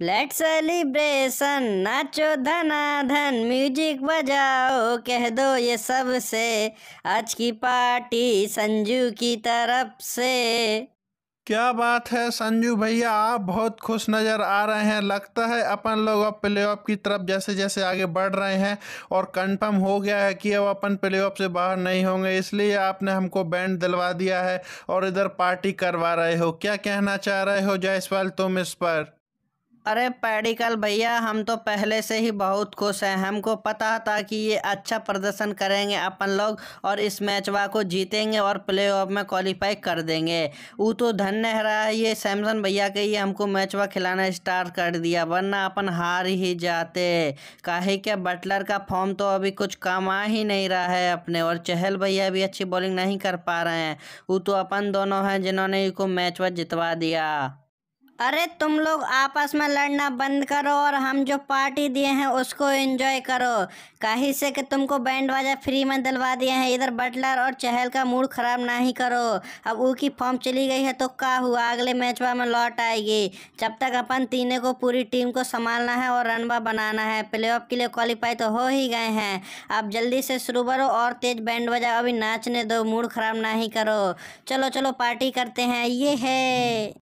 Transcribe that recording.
late celebration नाचो धन music बजाओ कह दो ये सब से आज की पार्टी संजू की तरफ से क्या बात है संजू भैया आप बहुत खुश नज़र आ रहे हैं लगता है अपन लोग अब प्ले ऑफ की तरफ जैसे जैसे आगे बढ़ रहे हैं और कंफर्म हो गया है कि अब अपन प्ले ऑफ से बाहर नहीं होंगे इसलिए आपने हमको बैंड दिलवा दिया है और इधर पार्टी करवा रहे हो क्या कहना चाह रहे हो जायसवाल तुम इस पर अरे पेडिकल भैया हम तो पहले से ही बहुत खुश हैं हमको पता था कि ये अच्छा प्रदर्शन करेंगे अपन लोग और इस मैचवा को जीतेंगे और प्लेऑफ में क्वालिफाई कर देंगे वो तो धन्य रहा है ये सैमसन भैया के ये हमको मैचवा खिलाना स्टार्ट कर दिया वरना अपन हार ही जाते काहे के बटलर का फॉर्म तो अभी कुछ काम आ ही नहीं रहा है अपने और चहल भैया भी अच्छी बॉलिंग नहीं कर पा रहे हैं वो तो अपन दोनों हैं जिन्होंने इनको मैचवा जितवा दिया अरे तुम लोग आपस में लड़ना बंद करो और हम जो पार्टी दिए हैं उसको एंजॉय करो कहीं से कि तुमको बैंड बाजा फ्री में दिलवा दिए हैं इधर बटलर और चहल का मूड ख़राब ना ही करो अब ऊ की फॉर्म चली गई है तो क्या हुआ अगले मैच में लौट आएगी जब तक अपन तीनों को पूरी टीम को संभालना है और रनबा बनाना है प्ले के लिए क्वालिफाई तो हो ही गए हैं अब जल्दी से शुरू करो और तेज़ बैंड बजा अभी नाचने दो मूड ख़राब ना ही करो चलो चलो पार्टी करते हैं ये है